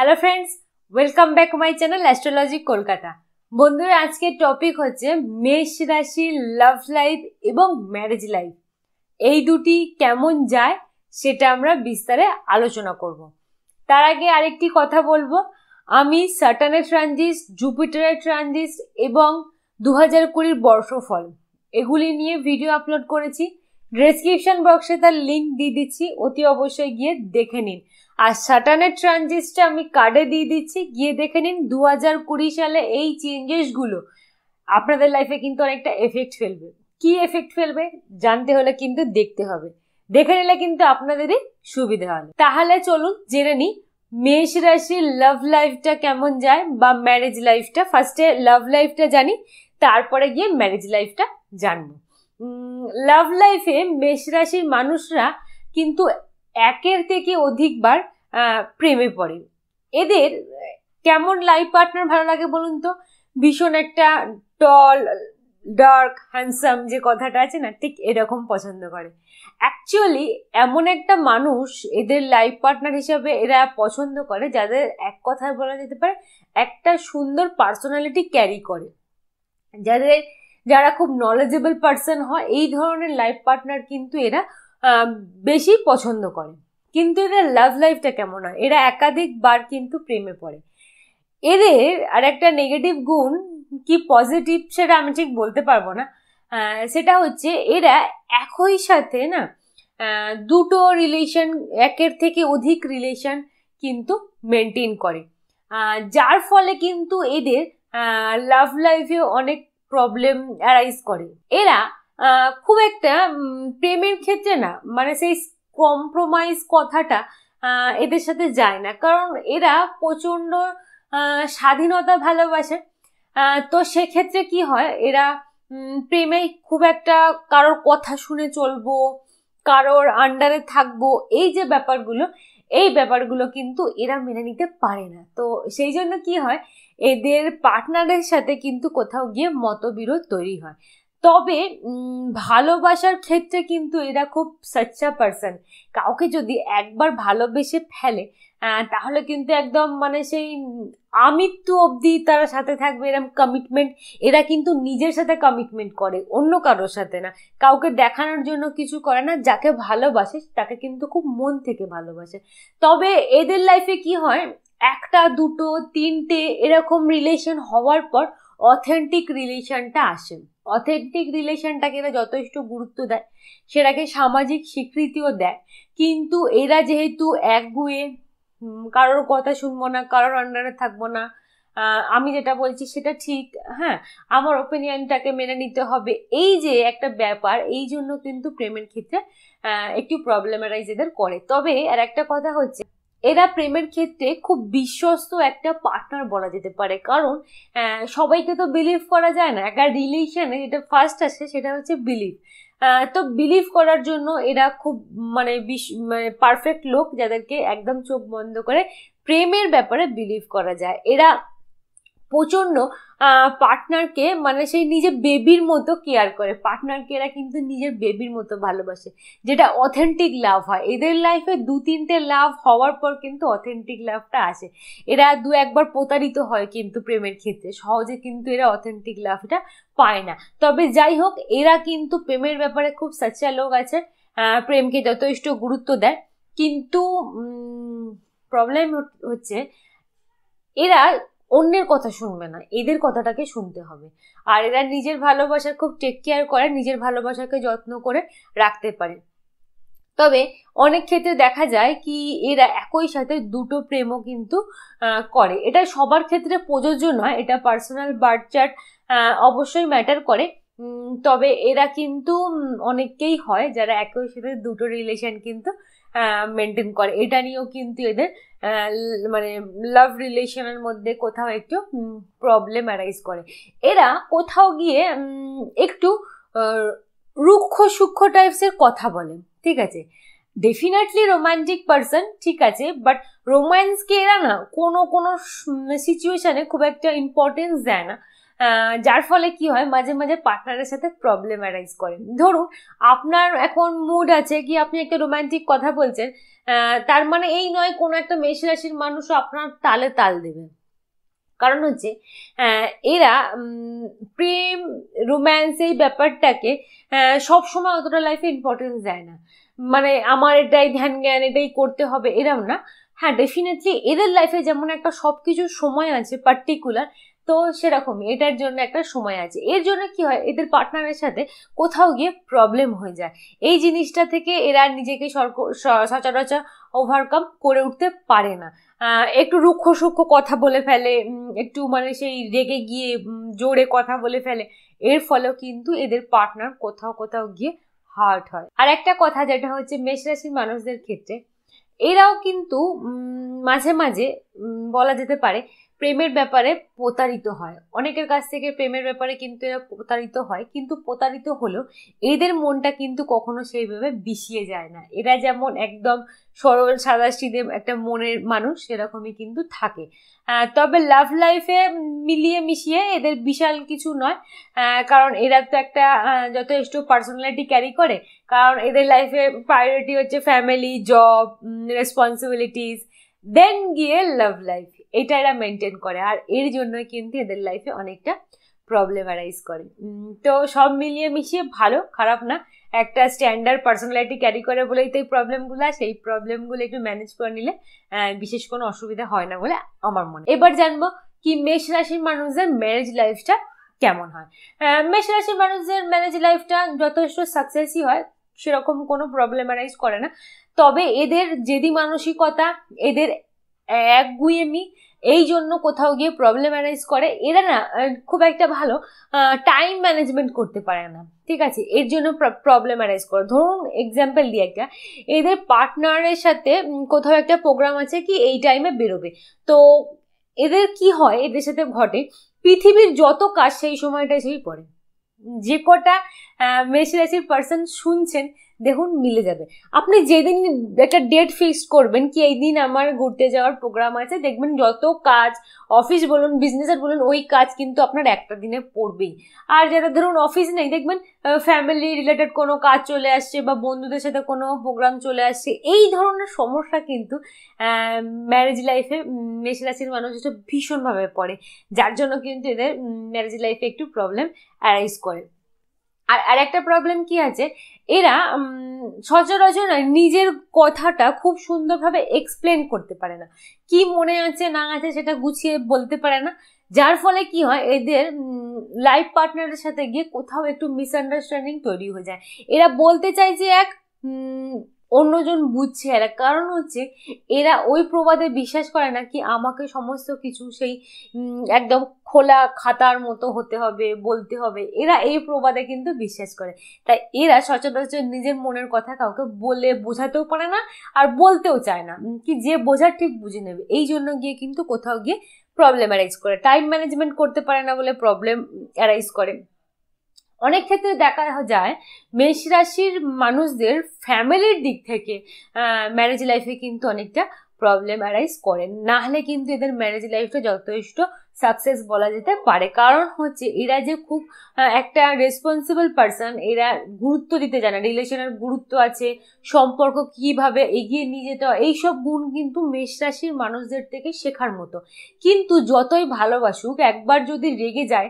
Hello friends welcome back my channel astrology Kolkata বন্ধুরা আজকের topic হচ্ছে মেষ রাশি লাভ লাইফ এবং ম্যারেজ লাইফ এই দুটি কেমন যায় সেটা আমরা বিস্তারে আলোচনা করব। তার আগে আরেকটি কথা বলবো আমি সাটানের ট্রানজিস জুপিটারের ট্রানজিস্ট এবং দু হাজার কুড়ির বর্ষফল এগুলি নিয়ে ভিডিও আপলোড করেছি ডেসক্রিপশন বক্সে তার লিঙ্ক দিয়ে দিচ্ছি অতি অবশ্যই গিয়ে দেখে নিন আর সাটানের ট্রানজিস্টটা আমি কার্ডে দিয়ে দিচ্ছি গিয়ে দেখে নিন দু হাজার কুড়ি সালে এই চেঞ্জেসগুলো আপনাদের লাইফে কিন্তু অনেকটা এফেক্ট ফেলবে কি এফেক্ট ফেলবে জানতে হলে কিন্তু দেখতে হবে দেখে নিলে কিন্তু আপনাদেরই সুবিধা হবে তাহলে চলুন জেনে নিই মেষ রাশির লাভ লাইফটা কেমন যায় বা ম্যারেজ লাইফটা ফার্স্টে লাভ লাইফটা জানি তারপরে গিয়ে ম্যারেজ লাইফটা জানবো লাভ লাইফে মেষ রাশির মানুষরা কিন্তু একের থেকে অধিকবার প্রেমে পড়ে এদের কেমন লাইফ পার্টনার ভালো লাগে বলুন তো ভীষণ একটা টল ডার্ক হ্যান্ডসাম যে কথাটা আছে না ঠিক এরকম পছন্দ করে অ্যাকচুয়ালি এমন একটা মানুষ এদের লাইফ পার্টনার হিসাবে এরা পছন্দ করে যাদের এক কথায় বলা যেতে পারে একটা সুন্দর পার্সোনালিটি ক্যারি করে যাদের যারা খুব নলেজেবল পার্সন হয় এই ধরনের লাইফ পার্টনার কিন্তু এরা বেশি পছন্দ করে কিন্তু এরা লাভ লাইফটা কেমন হয় এরা একাধিকবার কিন্তু প্রেমে পড়ে এদের আর একটা নেগেটিভ গুণ কি পজিটিভ সেটা আমি ঠিক বলতে পারবো না সেটা হচ্ছে এরা একই সাথে না দুটো রিলেশন একের থেকে অধিক রিলেশন কিন্তু মেনটেন করে যার ফলে কিন্তু এদের লাভ লাইফে অনেক প্রবলেম অ্যারাইজ করে এরা খুব একটা প্রেমের ক্ষেত্রে না মানে সেই কম্প্রোমাইজ কথাটা এদের সাথে যায় না কারণ এরা প্রচণ্ড স্বাধীনতা ভালোবাসে তো সেক্ষেত্রে কি হয় এরা প্রেমে খুব একটা কারোর কথা শুনে চলবো কারোর আন্ডারে থাকবো এই যে ব্যাপারগুলো এই ব্যাপারগুলো কিন্তু এরা মেনে নিতে পারে না তো সেই জন্য কি হয় এদের পার্টনারের সাথে কিন্তু কোথাও গিয়ে মতবিরোধ তৈরি হয় তবে ভালোবাসার ক্ষেত্রে কিন্তু এরা খুব সচ্চা পার্সন কাউকে যদি একবার ভালোবেসে ফেলে তাহলে কিন্তু একদম মানে সেই আমিত্ব অবধি তারা সাথে থাকবে এরম কমিটমেন্ট এরা কিন্তু নিজের সাথে কমিটমেন্ট করে অন্য কারোর সাথে না কাউকে দেখানোর জন্য কিছু করে না যাকে ভালোবাসে তাকে কিন্তু খুব মন থেকে ভালোবাসে তবে এদের লাইফে কি হয় একটা দুটো তিনটে এরকম রিলেশন হওয়ার পর অথেন্টিক রিলেশনটা আসে অথেন্টিক রিলেশনটাকে এরা যথেষ্ট গুরুত্ব দেয় সেটাকে সামাজিক স্বীকৃতিও দেয় কিন্তু এরা যেহেতু একগুয়ে কারোর কথা শুনবো না কারোর আন্ডারে থাকবো না আমি যেটা বলছি সেটা ঠিক হ্যাঁ আমার ওপিনিয়নটাকে মেনে নিতে হবে এই যে একটা ব্যাপার এই জন্য কিন্তু প্রেমের ক্ষেত্রে একটু প্রবলেমারাইজ এদের করে তবে আর একটা কথা হচ্ছে এরা প্রেমের ক্ষেত্রে খুব বিশ্বস্ত একটা পার্টনার বলা যেতে পারে কারণ সবাইকে তো বিলিভ করা যায় না একটা রিলেশনে যেটা ফার্স্ট আসে সেটা হচ্ছে বিলিভ তো বিলিভ করার জন্য এরা খুব মানে মানে পারফেক্ট লোক যাদেরকে একদম চোখ বন্ধ করে প্রেমের ব্যাপারে বিলিভ করা যায় এরা প্রচণ্ড পার্টনারকে মানে সেই নিজের বেবির মতো কেয়ার করে পার্টনারকে এরা কিন্তু নিজের বেবির মতো ভালোবাসে যেটা অথেন্টিক লাভ হয় এদের লাইফে দু তিনটে লাভ হওয়ার পর কিন্তু অথেন্টিক লাভটা আসে এরা দু একবার প্রতারিত হয় কিন্তু প্রেমের ক্ষেত্রে সহজে কিন্তু এরা অথেন্টিক লাভটা পায় না তবে যাই হোক এরা কিন্তু প্রেমের ব্যাপারে খুব সাচ্চা লোক আছে প্রেমকে যথেষ্ট গুরুত্ব দেয় কিন্তু প্রবলেম হচ্ছে এরা অন্যের কথা শুনবে না এদের কথাটাকে শুনতে হবে আর এরা নিজের ভালোবাসার খুব টেক কেয়ার করে নিজের ভালোবাসাকে যত্ন করে রাখতে পারে তবে অনেক ক্ষেত্রে দেখা যায় কি এরা একই সাথে দুটো প্রেমও কিন্তু করে এটা সবার ক্ষেত্রে প্রযোজ্য নয় এটা পার্সোনাল বার্থ চার্ট অবশ্যই ম্যাটার করে তবে এরা কিন্তু অনেককেই হয় যারা একই সাথে দুটো রিলেশন কিন্তু মেনটেন করে এটা নিয়েও কিন্তু এদের মানে লাভ রিলেশনের মধ্যে কোথাও একটু প্রবলেম অ্যারাইজ করে এরা কোথাও গিয়ে একটু রুক্ষ সূক্ষ্ম টাইপসের কথা বলে ঠিক আছে ডেফিনেটলি রোমান্টিক পার্সন ঠিক আছে বাট রোম্যান্সকে এরা না কোনো কোনো সিচুয়েশানে খুব একটা ইম্পর্টেন্স দেয় না যার ফলে কি হয় মাঝে মাঝে পার্টনারের সাথে প্রবলেম অ্যারাইজ করেন ধরুন আপনার এখন মুড আছে কি আপনি একটা রোম্যান্টিক কথা বলছেন তার মানে এই নয় কোনো একটা মেষ রাশির মানুষও আপনার তালে তাল দেবে কারণ হচ্ছে এরা প্রেম রোম্যান্স এই ব্যাপারটাকে সবসময় অতটা লাইফে ইম্পর্টেন্স দেয় না মানে আমার এটাই ধ্যান জ্ঞান এটাই করতে হবে এরম না হ্যাঁ ডেফিনেটলি এদের লাইফে যেমন একটা সব কিছুর সময় আছে পার্টিকুলার তো সেরকমই এটার জন্য একটা সময় আছে এর জন্য কি হয় এদের পার্টনারের সাথে কোথাও গিয়ে প্রবলেম হয়ে যায় এই জিনিসটা থেকে এরা নিজেকে সচরাচর ওভারকাম করে উঠতে পারে না একটু রুক্ষ সূক্ষ কথা বলে ফেলে একটু মানে সেই রেগে গিয়ে জোরে কথা বলে ফেলে এর ফলেও কিন্তু এদের পার্টনার কোথাও কোথাও গিয়ে হার্ট হয় আর একটা কথা যেটা হচ্ছে মেষ রাশির মানুষদের ক্ষেত্রে এরাও কিন্তু মাঝে মাঝে বলা যেতে পারে প্রেমের ব্যাপারে প্রতারিত হয় অনেকের কাছ থেকে প্রেমের ব্যাপারে কিন্তু এরা প্রতারিত হয় কিন্তু প্রতারিত হলেও এদের মনটা কিন্তু কখনো সেইভাবে বিষিয়ে যায় না এরা যেমন একদম সরল সাদাসিদে একটা মনের মানুষ সেরকমই কিন্তু থাকে তবে লাভ লাইফে মিলিয়ে মিশিয়ে এদের বিশাল কিছু নয় কারণ এরা তো একটা যথেষ্ট পার্সোনালিটি ক্যারি করে কারণ এদের লাইফে প্রায়োরিটি হচ্ছে ফ্যামিলি জব রেসপন্সিবিলিটিস দেন গিয়ে লাভ লাইফ এটা এরা মেনটেন করে আর এর জন্যই কিন্তু এদের লাইফে অনেকটা প্রবলেম অ্যারাইজ করে তো সব মিলিয়ে মিশিয়ে ভালো খারাপ না একটা স্ট্যান্ডার্ড পার্সোনালিটি ক্যারি করে বলেই তো এই প্রবলেমগুলো সেই প্রবলেমগুলো একটু ম্যানেজ করে নিলে বিশেষ কোনো অসুবিধা হয় না বলে আমার মনে এবার জানবো কি মেষ রাশির মানুষদের ম্যারেজ লাইফটা কেমন হয় মেষ রাশির মানুষদের ম্যারেজ লাইফটা যথেষ্ট সাকসেসই হয় সেরকম কোনো প্রবলেম অ্যারাইজ করে না তবে এদের যেদি মানসিকতা এদের এক গুয়েমি এই জন্য কোথাও গিয়ে প্রবলেম অ্যারাইজ করে এরা না খুব একটা ভালো টাইম ম্যানেজমেন্ট করতে পারে না ঠিক আছে এর জন্য প্রবলেম অ্যারাইজ করে ধরুন এক্সাম্পল দিয়ে একটা এদের পার্টনারের সাথে কোথাও একটা প্রোগ্রাম আছে কি এই টাইমে বেরোবে তো এদের কি হয় এদের সাথে ঘটে পৃথিবীর যত কাজ সেই সময়টা সেই পড়ে যে কটা মেসিরাসির রাশির পার্সন শুনছেন দেখুন মিলে যাবে আপনি যেদিন একটা ডেট ফিক্স করবেন কি এই দিন আমার ঘুরতে যাওয়ার প্রোগ্রাম আছে দেখবেন যত কাজ অফিস বলুন বিজনেসের বলুন ওই কাজ কিন্তু আপনার একটা দিনে পড়বেই আর যারা ধরুন অফিস নেই দেখবেন ফ্যামিলি রিলেটেড কোনো কাজ চলে আসছে বা বন্ধুদের সাথে কোনো প্রোগ্রাম চলে আসছে এই ধরনের সমস্যা কিন্তু ম্যারেজ লাইফে মেষ রাশির মানুষটা ভীষণভাবে পড়ে যার জন্য কিন্তু এদের ম্যারেজ লাইফে একটু প্রবলেম অ্যারাইজ করে আর আর একটা প্রবলেম কি আছে এরা সচরাচর নিজের কথাটা খুব সুন্দরভাবে এক্সপ্লেন করতে পারে না কি মনে আছে না আছে সেটা গুছিয়ে বলতে পারে না যার ফলে কি হয় এদের লাইফ পার্টনারের সাথে গিয়ে কোথাও একটু মিসআন্ডারস্ট্যান্ডিং তৈরি হয়ে যায় এরা বলতে চায় যে এক অন্যজন বুঝছে এরা কারণ হচ্ছে এরা ওই প্রবাদে বিশ্বাস করে না কি আমাকে সমস্ত কিছু সেই একদম খোলা খাতার মতো হতে হবে বলতে হবে এরা এই প্রবাদে কিন্তু বিশ্বাস করে তাই এরা সচরাচর নিজের মনের কথা কাউকে বলে বোঝাতেও পারে না আর বলতেও চায় না কি যে বোঝার ঠিক বুঝে নেবে এই জন্য গিয়ে কিন্তু কোথাও গিয়ে প্রবলেম অ্যারাইজ করে টাইম ম্যানেজমেন্ট করতে পারে না বলে প্রবলেম অ্যারাইজ করে অনেক ক্ষেত্রে দেখা যায় মেষ রাশির মানুষদের ফ্যামিলির দিক থেকে ম্যারেজ লাইফে কিন্তু অনেকটা প্রবলেম অ্যারাইজ করেন না হলে কিন্তু এদের ম্যারেজ লাইফটা যথেষ্ট সাকসেস বলা যেতে পারে কারণ হচ্ছে এরা যে খুব একটা রেসপন্সিবল পারসন এরা গুরুত্ব দিতে জানে রিলেশনের গুরুত্ব আছে সম্পর্ক কিভাবে এগিয়ে নিয়ে যেতে হয় এইসব গুণ কিন্তু মেষ রাশির মানুষদের থেকে শেখার মতো কিন্তু যতই ভালোবাসুক একবার যদি রেগে যায়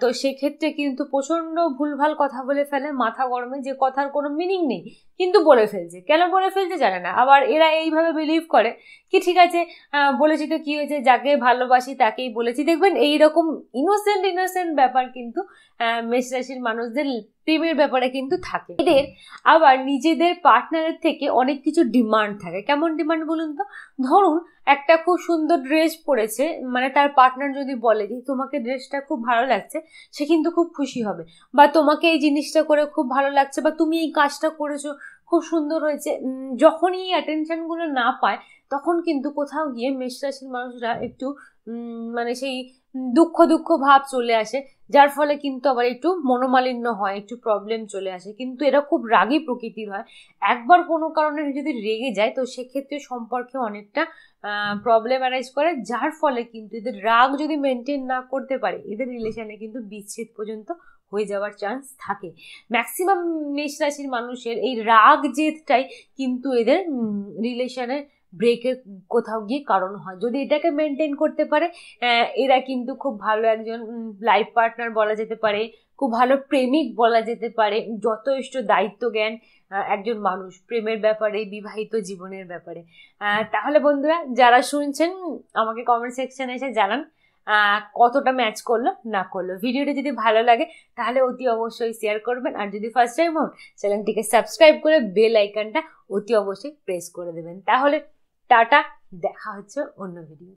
তো সেক্ষেত্রে কিন্তু প্রচণ্ড ভুলভাল কথা বলে ফেলে মাথা গরমে যে কথার কোনো মিনিং নেই কিন্তু বলে ফেলছে কেন বলে ফেলছে জানে না আবার এরা এইভাবে বিলিভ করে কি ঠিক আছে বলেছি তো কী হয়েছে যাকে ভালোবাসি তাকেই বলে চলেছি দেখবেন এইরকম ইনোসেন্ট ইনোসেন্ট ব্যাপার কিন্তু মেষ রাশির মানুষদের প্রেমের ব্যাপারে কিন্তু থাকে এদের আবার নিজেদের পার্টনারের থেকে অনেক কিছু ডিমান্ড থাকে কেমন ডিমান্ড বলুন তো ধরুন একটা খুব সুন্দর ড্রেস পরেছে মানে তার পার্টনার যদি বলে যে তোমাকে ড্রেসটা খুব ভালো লাগছে সে কিন্তু খুব খুশি হবে বা তোমাকে এই জিনিসটা করে খুব ভালো লাগছে বা তুমি এই কাজটা করেছো খুব সুন্দর হয়েছে যখনই এই অ্যাটেনশনগুলো না পায় তখন কিন্তু কোথাও গিয়ে মেষ রাশির মানুষরা একটু মানে সেই দুঃখ দুঃখ ভাব চলে আসে যার ফলে কিন্তু আবার একটু মনোমালিন্য হয় একটু প্রবলেম চলে আসে কিন্তু এরা খুব রাগী প্রকৃতির হয় একবার কোনো কারণে যদি রেগে যায় তো সেক্ষেত্রে সম্পর্কে অনেকটা প্রবলেম অ্যারাইজ করে যার ফলে কিন্তু এদের রাগ যদি মেনটেন না করতে পারে এদের রিলেশনে কিন্তু বিচ্ছেদ পর্যন্ত হয়ে যাওয়ার চান্স থাকে ম্যাক্সিমাম মেষ রাশির মানুষের এই রাগ জেদটাই কিন্তু এদের রিলেশনের ব্রেকের কোথাও গিয়ে কারণ হয় যদি এটাকে মেনটেন করতে পারে এরা কিন্তু খুব ভালো একজন লাইফ পার্টনার বলা যেতে পারে খুব ভালো প্রেমিক বলা যেতে পারে যথেষ্ট দায়িত্ব জ্ঞান একজন মানুষ প্রেমের ব্যাপারে বিবাহিত জীবনের ব্যাপারে তাহলে বন্ধুরা যারা শুনছেন আমাকে কমেন্ট সেকশানে এসে জানান কতটা ম্যাচ করলো না করলো ভিডিওটা যদি ভালো লাগে তাহলে অতি অবশ্যই শেয়ার করবেন আর যদি ফার্স্ট টাইম হন চ্যানেলটিকে সাবস্ক্রাইব করে বেল আইকনটা অতি অবশ্যই প্রেস করে দেবেন তাহলে টাটা দেখা হচ্ছে অন্য ভিডিও